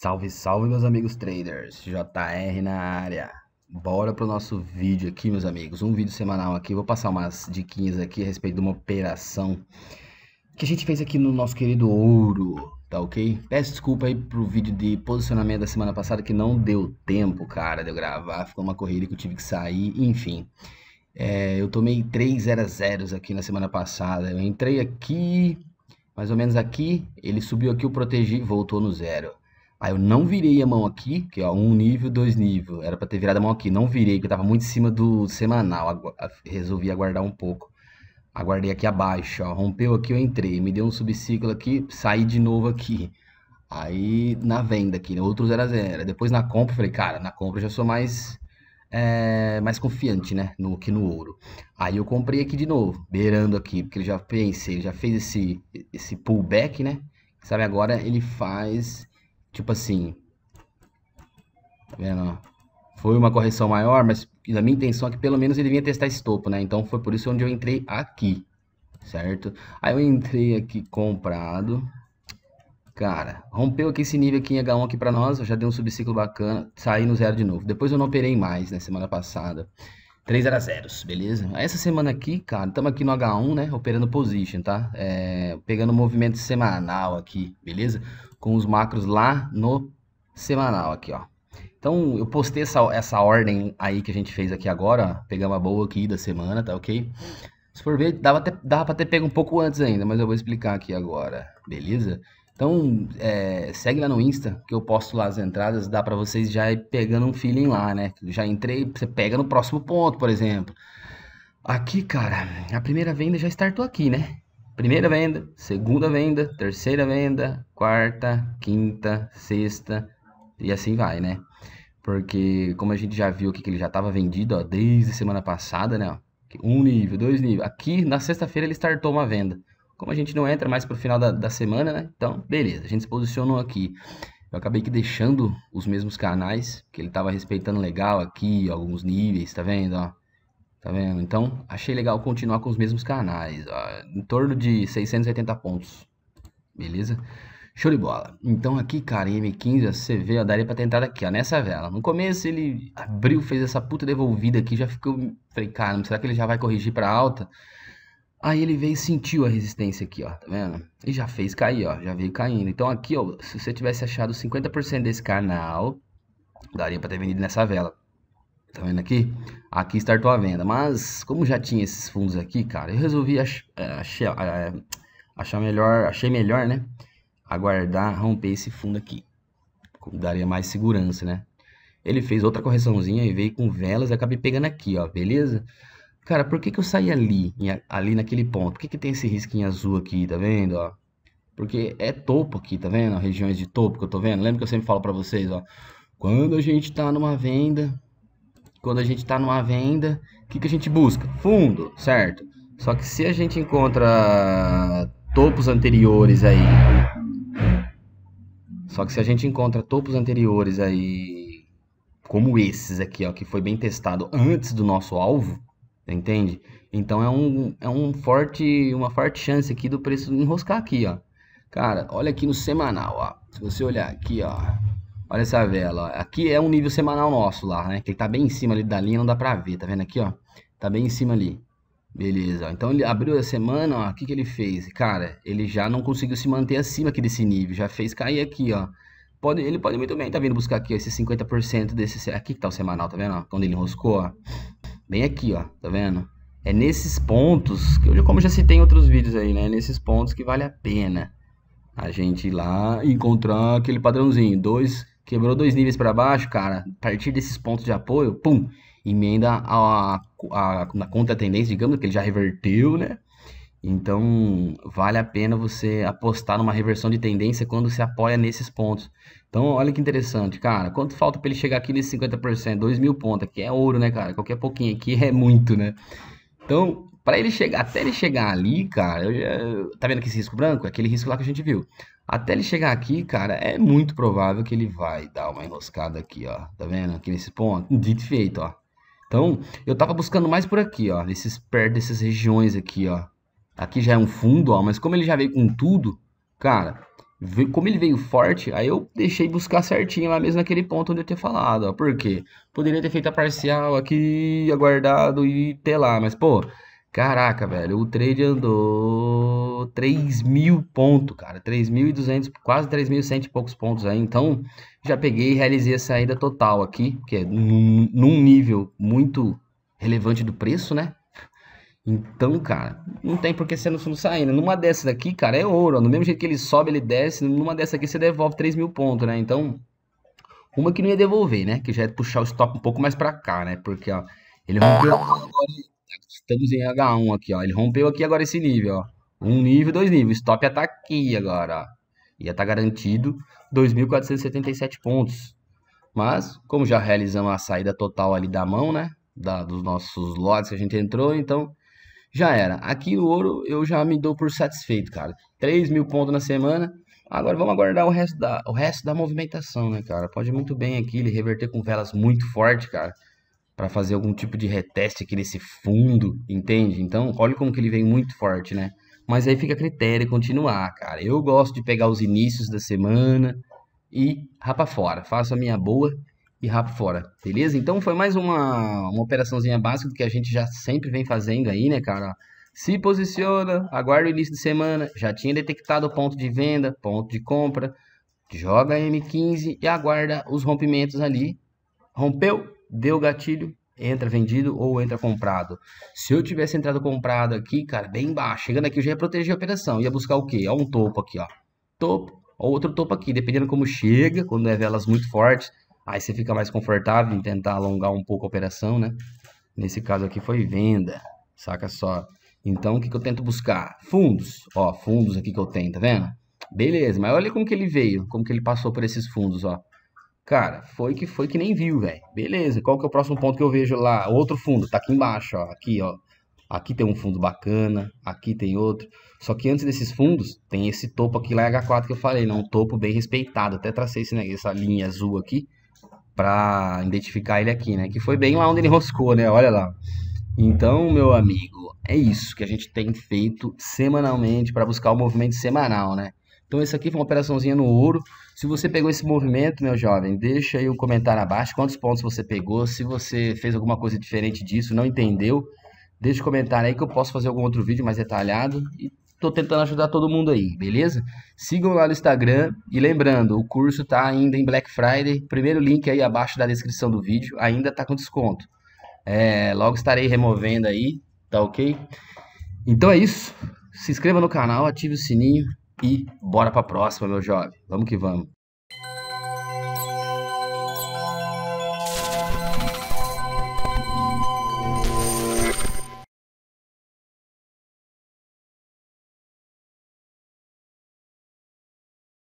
Salve, salve, meus amigos traders. JR na área. Bora pro nosso vídeo aqui, meus amigos. Um vídeo semanal aqui. Vou passar umas diquinhas aqui a respeito de uma operação que a gente fez aqui no nosso querido ouro, tá ok? Peço desculpa aí pro vídeo de posicionamento da semana passada que não deu tempo, cara, de eu gravar. Ficou uma corrida que eu tive que sair, enfim. É, eu tomei 3 0 0 aqui na semana passada. Eu entrei aqui, mais ou menos aqui, ele subiu aqui, eu protegi, voltou no zero. Aí eu não virei a mão aqui, que é um nível, dois nível. Era para ter virado a mão aqui, não virei, porque eu tava muito em cima do semanal. Agu resolvi aguardar um pouco. Aguardei aqui abaixo, ó, rompeu aqui, eu entrei. Me deu um subciclo aqui, saí de novo aqui. Aí na venda aqui, né, outro 0 a 0 Depois na compra, falei, cara, na compra eu já sou mais é, mais confiante, né? No que no ouro. Aí eu comprei aqui de novo, beirando aqui, porque ele já pensei, ele já fez esse, esse pullback, né? Sabe, agora ele faz Tipo assim. Tá vendo? Foi uma correção maior, mas a minha intenção é que pelo menos ele vinha testar esse topo, né? Então foi por isso onde eu entrei aqui, certo? Aí eu entrei aqui comprado. Cara, rompeu aqui esse nível aqui em H1 aqui para nós, eu já dei um subciclo bacana, saí no zero de novo. Depois eu não operei mais, né, semana passada. 3 era zeros, beleza? Essa semana aqui, cara, estamos aqui no H1, né? Operando position, tá? É, pegando movimento semanal aqui, beleza? Com os macros lá no semanal aqui, ó. Então, eu postei essa, essa ordem aí que a gente fez aqui agora, ó. Pegamos a boa aqui da semana, tá ok? Se for ver, dava, até, dava pra ter pego um pouco antes ainda, mas eu vou explicar aqui agora, beleza? Então, é, segue lá no Insta, que eu posto lá as entradas, dá para vocês já ir pegando um feeling lá, né? Já entrei, você pega no próximo ponto, por exemplo. Aqui, cara, a primeira venda já startou aqui, né? Primeira venda, segunda venda, terceira venda, quarta, quinta, sexta e assim vai, né? Porque como a gente já viu aqui que ele já estava vendido ó, desde semana passada, né? Ó, um nível, dois níveis. Aqui na sexta-feira ele startou uma venda. Como a gente não entra mais para o final da, da semana, né? Então, beleza, a gente se posicionou aqui. Eu acabei que deixando os mesmos canais, que ele estava respeitando legal aqui, alguns níveis, tá vendo? Ó? Tá vendo? Então, achei legal continuar com os mesmos canais, ó, em torno de 680 pontos, beleza? Show de bola. Então aqui, cara, em M15, você vê, ó, daria pra tentar aqui, ó, nessa vela. No começo ele abriu, fez essa puta devolvida aqui, já ficou... Falei, cara, será que ele já vai corrigir pra alta? Aí ele veio e sentiu a resistência aqui, ó, tá vendo? E já fez cair, ó, já veio caindo. Então aqui, ó, se você tivesse achado 50% desse canal, daria para ter vendido nessa vela. Tá vendo aqui? Aqui startou a venda, mas como já tinha esses fundos aqui, cara, eu resolvi ach é, achar, é, achar melhor, achei melhor, né? Aguardar romper esse fundo aqui. Daria mais segurança, né? Ele fez outra correçãozinha e veio com velas, e acabei pegando aqui, ó, beleza? Cara, por que que eu saí ali, ali naquele ponto? Por que que tem esse risquinho azul aqui, tá vendo, ó? Porque é topo aqui, tá vendo? Regiões de topo que eu tô vendo. Lembra que eu sempre falo pra vocês, ó. Quando a gente tá numa venda, quando a gente tá numa venda, o que que a gente busca? Fundo, certo? Só que se a gente encontra topos anteriores aí, só que se a gente encontra topos anteriores aí, como esses aqui, ó, que foi bem testado antes do nosso alvo, entende? Então é um, é um forte, uma forte chance aqui do preço enroscar aqui, ó. Cara, olha aqui no semanal, ó. Se você olhar aqui, ó. Olha essa vela, ó. Aqui é um nível semanal nosso lá, né? Que ele tá bem em cima ali da linha, não dá pra ver, tá vendo aqui, ó? Tá bem em cima ali. Beleza, ó. Então ele abriu a semana, ó. O que que ele fez? Cara, ele já não conseguiu se manter acima aqui desse nível. Já fez cair aqui, ó. Pode, ele pode muito bem tá vindo buscar aqui, ó, esse 50% desse... Aqui que tá o semanal, tá vendo? Ó? Quando ele enroscou, ó. Bem aqui, ó, tá vendo? É nesses pontos, que eu, como já citei em outros vídeos aí, né? Nesses pontos que vale a pena a gente ir lá e encontrar aquele padrãozinho. Dois, quebrou dois níveis para baixo, cara. A partir desses pontos de apoio, pum, emenda a, a, a, na conta tendência, digamos, que ele já reverteu, né? Então, vale a pena você apostar numa reversão de tendência quando se apoia nesses pontos. Então, olha que interessante, cara. Quanto falta para ele chegar aqui nesse 50%? 2 mil pontos aqui é ouro, né, cara? Qualquer pouquinho aqui é muito, né? Então, para ele chegar, até ele chegar ali, cara, eu já, tá vendo que esse risco branco? É aquele risco lá que a gente viu. Até ele chegar aqui, cara, é muito provável que ele vai dar uma enroscada aqui, ó. Tá vendo? Aqui nesse ponto. Dito feito, ó. Então, eu tava buscando mais por aqui, ó. Nesses, perto dessas regiões aqui, ó. Aqui já é um fundo, ó, mas como ele já veio com tudo, cara, como ele veio forte, aí eu deixei buscar certinho lá mesmo naquele ponto onde eu tinha falado, ó. Por quê? Poderia ter feito a parcial aqui, aguardado e ter lá, mas, pô, caraca, velho, o trade andou 3.000 mil pontos, cara. 3.200, quase 3.100 e poucos pontos aí. Então, já peguei e realizei a saída total aqui, que é num, num nível muito relevante do preço, né? Então, cara, não tem por que no fundo saindo. Né? Numa dessa daqui, cara, é ouro. Ó. No mesmo jeito que ele sobe, ele desce. Numa dessa aqui, você devolve 3 mil pontos, né? Então, uma que não ia devolver, né? Que já é puxar o stop um pouco mais pra cá, né? Porque, ó, ele rompeu agora. Estamos em H1 aqui, ó. Ele rompeu aqui agora esse nível, ó. Um nível, dois níveis. stop já tá aqui agora, ó. Ia tá garantido 2.477 pontos. Mas, como já realizamos a saída total ali da mão, né? Da, dos nossos lotes que a gente entrou, então já era. Aqui o ouro eu já me dou por satisfeito, cara. 3 mil pontos na semana. Agora vamos aguardar o resto, da, o resto da movimentação, né, cara? Pode muito bem aqui ele reverter com velas muito forte, cara. para fazer algum tipo de reteste aqui nesse fundo, entende? Então, olha como que ele vem muito forte, né? Mas aí fica a critério continuar, ah, cara. Eu gosto de pegar os inícios da semana e rapa fora. Faço a minha boa e rápido fora, beleza? Então foi mais uma, uma operaçãozinha básica que a gente já sempre vem fazendo aí, né, cara? Se posiciona, aguarda o início de semana, já tinha detectado o ponto de venda, ponto de compra, joga M15 e aguarda os rompimentos ali. Rompeu, deu gatilho, entra vendido ou entra comprado. Se eu tivesse entrado comprado aqui, cara, bem baixo, chegando aqui eu já ia proteger a operação, ia buscar o quê? Ó, um topo aqui, ó. Topo, outro topo aqui, dependendo como chega, quando é velas muito fortes, Aí você fica mais confortável em tentar alongar um pouco a operação, né? Nesse caso aqui foi venda, saca só. Então, o que, que eu tento buscar? Fundos. Ó, fundos aqui que eu tenho, tá vendo? Beleza, mas olha como que ele veio, como que ele passou por esses fundos, ó. Cara, foi que foi que nem viu, velho. Beleza, qual que é o próximo ponto que eu vejo lá? Outro fundo, tá aqui embaixo, ó. Aqui, ó. Aqui tem um fundo bacana, aqui tem outro. Só que antes desses fundos, tem esse topo aqui lá H4 que eu falei, né? Um topo bem respeitado. Até tracei esse, né, essa linha azul aqui para identificar ele aqui, né? Que foi bem lá onde ele roscou, né? Olha lá. Então, meu amigo, é isso que a gente tem feito semanalmente para buscar o movimento semanal, né? Então, esse aqui foi uma operaçãozinha no ouro. Se você pegou esse movimento, meu jovem, deixa aí um comentário abaixo quantos pontos você pegou, se você fez alguma coisa diferente disso, não entendeu, deixa o um comentário aí que eu posso fazer algum outro vídeo mais detalhado e tô tentando ajudar todo mundo aí, beleza? Sigam lá no Instagram e lembrando, o curso tá ainda em Black Friday, primeiro link aí abaixo da descrição do vídeo, ainda tá com desconto. É, logo estarei removendo aí, tá ok? Então é isso, se inscreva no canal, ative o sininho e bora pra próxima, meu jovem. Vamos que vamos.